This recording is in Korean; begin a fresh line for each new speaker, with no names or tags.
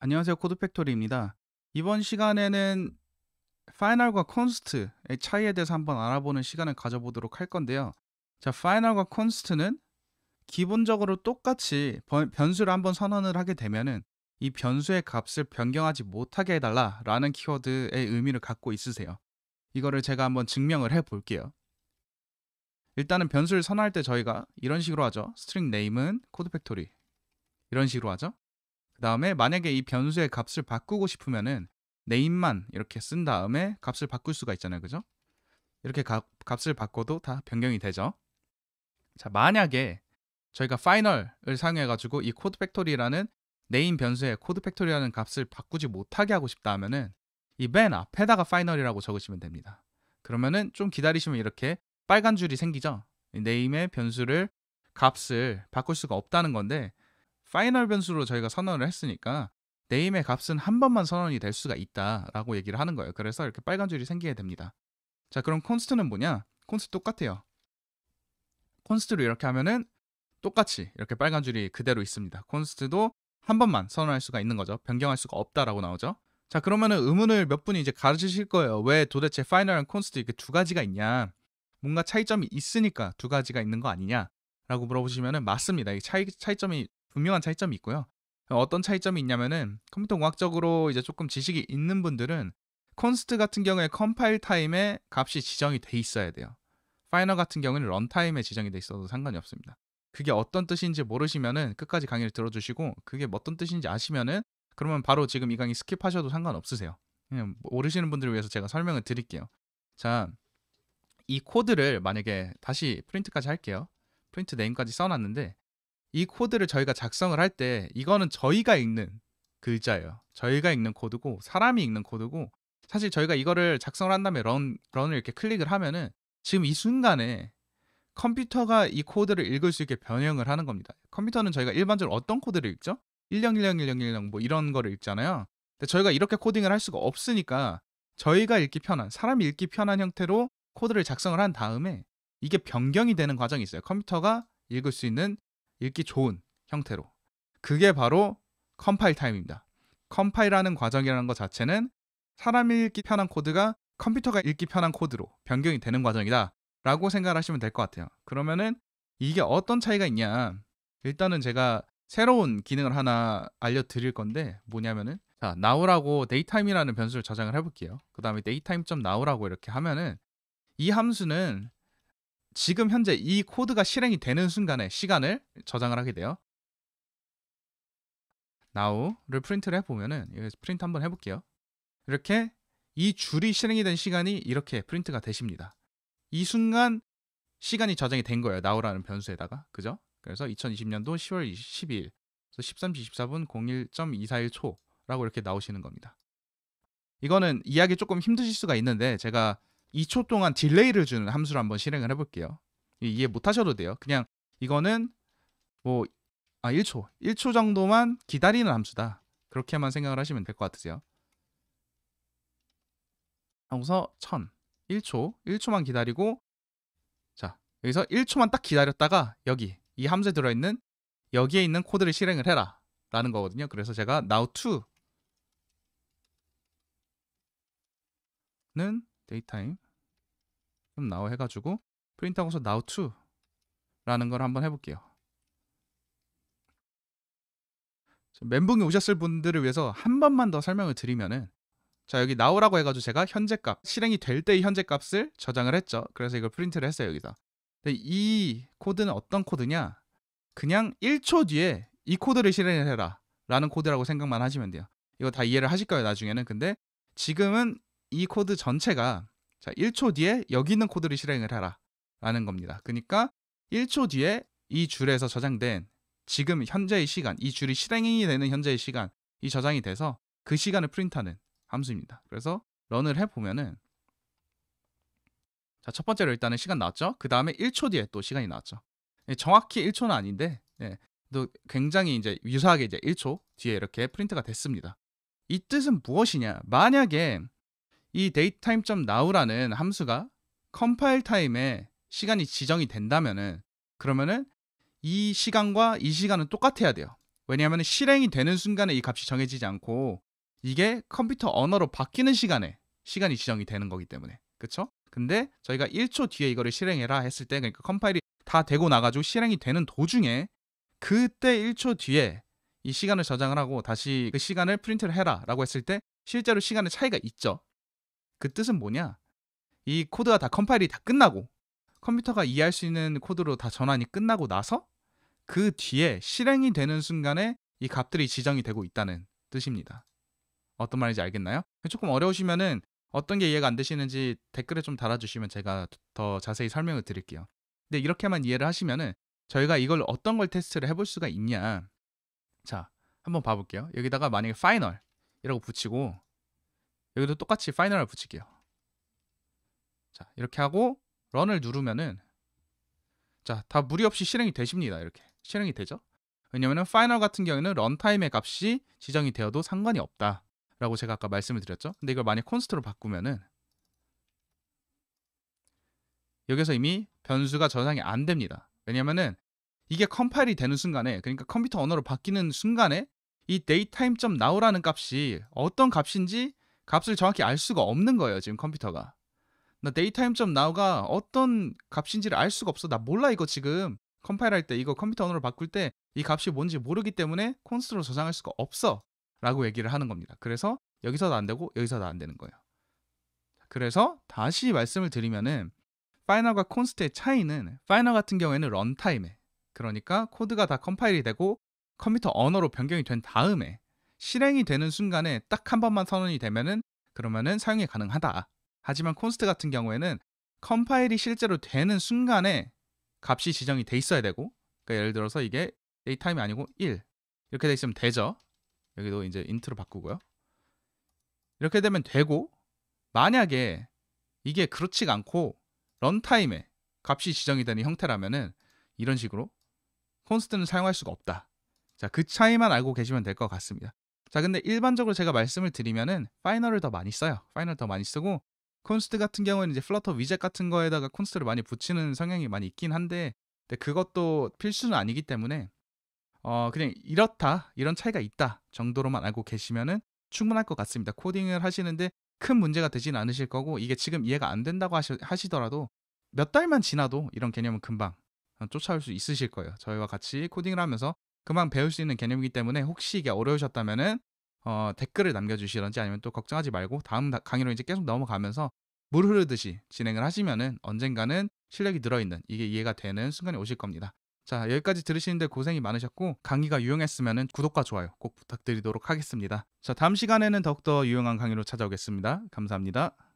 안녕하세요. 코드팩토리입니다. 이번 시간에는 파이널과 콘스트의 차이에 대해서 한번 알아보는 시간을 가져보도록 할 건데요. 자, 파이널과 콘스트는 기본적으로 똑같이 변수를 한번 선언을 하게 되면은 이 변수의 값을 변경하지 못하게 해달라라는 키워드의 의미를 갖고 있으세요. 이거를 제가 한번 증명을 해 볼게요. 일단은 변수를 선언할 때 저희가 이런 식으로 하죠. 스트링 네임은 코드 팩토리. 이런 식으로 하죠. 그 다음에 만약에 이 변수의 값을 바꾸고 싶으면은 네임만 이렇게 쓴 다음에 값을 바꿀 수가 있잖아요. 그죠? 이렇게 가, 값을 바꿔도 다 변경이 되죠. 자, 만약에 저희가 파이널을 사용해가지고 이 코드 팩토리라는 네임 변수에 코드 팩토리라는 값을 바꾸지 못하게 하고 싶다 하면은 이 맨 앞에다가 파이널이라고 적으시면 됩니다. 그러면은 좀 기다리시면 이렇게 빨간 줄이 생기죠. 네임의 변수를 값을 바꿀 수가 없다는 건데 파이널 변수로 저희가 선언을 했으니까 네임의 값은 한 번만 선언이 될 수가 있다라고 얘기를 하는 거예요. 그래서 이렇게 빨간 줄이 생기게 됩니다. 자, 그럼 콘스트는 뭐냐? 콘스트 똑같아요. 콘스트로 이렇게 하면은 똑같이 이렇게 빨간 줄이 그대로 있습니다. 콘스트도 한 번만 선언할 수가 있는 거죠. 변경할 수가 없다라고 나오죠. 자, 그러면은 의문을 몇 분이 이제 가르치실 거예요. 왜 도대체 파이널랑 콘스트 이렇게 두 가지가 있냐? 뭔가 차이점이 있으니까 두 가지가 있는 거 아니냐? 라고 물어보시면은 맞습니다. 이 차이, 차이점이 분명한 차이점이 있고요. 어떤 차이점이 있냐면은 컴퓨터 공학적으로 이제 조금 지식이 있는 분들은 콘스트 같은 경우에 컴파일 타임에 값이 지정이 돼 있어야 돼요. 파이너 같은 경우는 런타임에 지정이 돼 있어도 상관이 없습니다. 그게 어떤 뜻인지 모르시면은 끝까지 강의를 들어주시고 그게 뭐 어떤 뜻인지 아시면은 그러면 바로 지금 이 강의 스킵하셔도 상관없으세요. 그냥 뭐 모르시는 분들을 위해서 제가 설명을 드릴게요. 자, 이 코드를 만약에 다시 프린트까지 할게요. 프린트 네임까지 써놨는데 이 코드를 저희가 작성을 할 때 이거는 저희가 읽는 글자예요. 저희가 읽는 코드고 사람이 읽는 코드고 사실 저희가 이거를 작성을 한 다음에 런, 런을 이렇게 클릭을 하면은 지금 이 순간에 컴퓨터가 이 코드를 읽을 수 있게 변형을 하는 겁니다. 컴퓨터는 저희가 일반적으로 어떤 코드를 읽죠? 10101010 뭐 이런 거를 읽잖아요. 근데 저희가 이렇게 코딩을 할 수가 없으니까 저희가 읽기 편한, 사람이 읽기 편한 형태로 코드를 작성을 한 다음에 이게 변경이 되는 과정이 있어요. 컴퓨터가 읽을 수 있는 읽기 좋은 형태로. 그게 바로 컴파일 타임입니다. 컴파일하는 과정이라는 것 자체는 사람이 읽기 편한 코드가 컴퓨터가 읽기 편한 코드로 변경이 되는 과정이다 라고 생각하시면 될 것 같아요. 그러면은 이게 어떤 차이가 있냐. 일단은 제가 새로운 기능을 하나 알려드릴 건데 뭐냐면은 자 now라고 daytime이라는 변수를 저장을 해볼게요. 그 다음에 daytime.now라고 이렇게 하면은 이 함수는 지금 현재 이 코드가 실행이 되는 순간에 시간을 저장을 하게 돼요. now를 프린트를 해보면은 여기서 프린트 한번 해볼게요. 이렇게 이 줄이 실행이 된 시간이 이렇게 프린트가 되십니다. 이 순간 시간이 저장이 된 거예요. now라는 변수에다가 그죠? 그래서 2020년도 10월 12일 13시 24분 01.241초라고 이렇게 나오시는 겁니다. 이거는 이해하기 조금 힘드실 수가 있는데 제가 2초 동안 딜레이를 주는 함수를 한번 실행을 해볼게요. 이해 못하셔도 돼요. 그냥 이거는 뭐 아 1초, 1초 정도만 기다리는 함수다. 그렇게만 생각을 하시면 될 것 같으세요. 여기서 1000, 1초, 1초만 기다리고 자 여기서 1초만 딱 기다렸다가 여기 이 함수에 들어있는 여기에 있는 코드를 실행을 해라 라는 거거든요. 그래서 제가 now2는 데이타임 그럼 now 해가지고 프린트하고서 now to 라는 걸 한번 해볼게요 멘붕이 오셨을 분들을 위해서 한 번만 더 설명을 드리면은 자 여기 now라고 해가지고 제가 현재값 실행이 될 때의 현재값을 저장을 했죠 그래서 이걸 프린트를 했어요 여기다 이 코드는 어떤 코드냐 그냥 1초 뒤에 이 코드를 실행을 해라 라는 코드라고 생각만 하시면 돼요 이거 다 이해를 하실 거예요 나중에는 근데 지금은 이 코드 전체가 자, 1초 뒤에 여기 있는 코드를 실행을 해라 라는 겁니다. 그러니까 1초 뒤에 이 줄에서 저장된 지금 현재의 시간, 이 줄이 실행이 되는 현재의 시간이 저장이 돼서 그 시간을 프린트하는 함수입니다. 그래서 런을 해보면은 자, 첫 번째로 일단은 시간 나왔죠? 그 다음에 1초 뒤에 또 시간이 나왔죠. 예, 정확히 1초는 아닌데 예, 또 굉장히 이제 유사하게 이제 1초 뒤에 이렇게 프린트가 됐습니다. 이 뜻은 무엇이냐? 만약에 이 datetime.now라는 함수가 컴파일 타임에 시간이 지정이 된다면은 그러면은 이 시간과 이 시간은 똑같아야 돼요. 왜냐하면 실행이 되는 순간에 이 값이 정해지지 않고 이게 컴퓨터 언어로 바뀌는 시간에 시간이 지정이 되는 거기 때문에 그렇죠 근데 저희가 1초 뒤에 이거를 실행해라 했을 때 그러니까 컴파일이 다 되고 나가지고 실행이 되는 도중에 그때 1초 뒤에 이 시간을 저장을 하고 다시 그 시간을 프린트를 해라 라고 했을 때 실제로 시간의 차이가 있죠 그 뜻은 뭐냐? 이 코드가 다 컴파일이 다 끝나고 컴퓨터가 이해할 수 있는 코드로 다 전환이 끝나고 나서 그 뒤에 실행이 되는 순간에 이 값들이 지정이 되고 있다는 뜻입니다. 어떤 말인지 알겠나요? 조금 어려우시면은 어떤 게 이해가 안 되시는지 댓글에 좀 달아주시면 제가 더 자세히 설명을 드릴게요. 근데 이렇게만 이해를 하시면은 저희가 이걸 어떤 걸 테스트를 해볼 수가 있냐. 자, 한번 봐볼게요. 여기다가 만약에 파이널이라고 붙이고 여기도 똑같이 파이널을 붙일게요. 자, 이렇게 하고 런을 누르면은 자, 다 무리 없이 실행이 되십니다. 이렇게. 실행이 되죠? 왜냐면은 파이널 같은 경우에는 런타임의 값이 지정이 되어도 상관이 없다. 라고 제가 아까 말씀을 드렸죠. 근데 이걸 만약 콘스트로 바꾸면은 여기서 이미 변수가 저장이 안 됩니다. 왜냐면은 이게 컴파일이 되는 순간에 그러니까 컴퓨터 언어로 바뀌는 순간에 이 datetime.now라는 값이 어떤 값인지 값을 정확히 알 수가 없는 거예요 지금 컴퓨터가 나 데이터임.n o 가 어떤 값인지를 알 수가 없어 나 몰라 이거 지금 컴파일할 때 이거 컴퓨터 언어로 바꿀 때 이 값이 뭔지 모르기 때문에 콘스트로 저장할 수가 없어 라고 얘기를 하는 겁니다 그래서 여기서도 안 되고 여기서도 안 되는 거예요 그래서 다시 말씀을 드리면은 파이널과 콘스트의 차이는 파이널 같은 경우에는 런타임에 그러니까 코드가 다 컴파일이 되고 컴퓨터 언어로 변경이 된 다음에 실행이 되는 순간에 딱 한 번만 선언이 되면은 그러면은 사용이 가능하다. 하지만 콘스트 같은 경우에는 컴파일이 실제로 되는 순간에 값이 지정이 돼 있어야 되고 그러니까 예를 들어서 이게 데이타임이 아니고 1 이렇게 돼 있으면 되죠. 여기도 이제 인트로 바꾸고요. 이렇게 되면 되고 만약에 이게 그렇지가 않고 런타임에 값이 지정이 되는 형태라면은 이런 식으로 콘스트는 사용할 수가 없다. 자, 그 차이만 알고 계시면 될 것 같습니다. 자, 근데 일반적으로 제가 말씀을 드리면은 파이널을 더 많이 써요. 파이널 더 많이 쓰고 콘스트 같은 경우에는 이제 플러터 위젯 같은 거에다가 콘스트를 많이 붙이는 성향이 많이 있긴 한데 근데 그것도 필수는 아니기 때문에 어 그냥 이렇다 이런 차이가 있다 정도로만 알고 계시면은 충분할 것 같습니다. 코딩을 하시는데 큰 문제가 되진 않으실 거고 이게 지금 이해가 안 된다고 하시, 하시더라도 몇 달만 지나도 이런 개념은 금방 쫓아올 수 있으실 거예요. 저희와 같이 코딩을 하면서 금방 배울 수 있는 개념이기 때문에 혹시 이게 어려우셨다면 어, 댓글을 남겨주시던지 아니면 또 걱정하지 말고 다음 강의로 이제 계속 넘어가면서 물 흐르듯이 진행을 하시면 언젠가는 실력이 늘어있는 이게 이해가 되는 순간이 오실 겁니다. 자 여기까지 들으시는데 고생이 많으셨고 강의가 유용했으면 구독과 좋아요 꼭 부탁드리도록 하겠습니다. 자 다음 시간에는 더욱더 유용한 강의로 찾아오겠습니다. 감사합니다.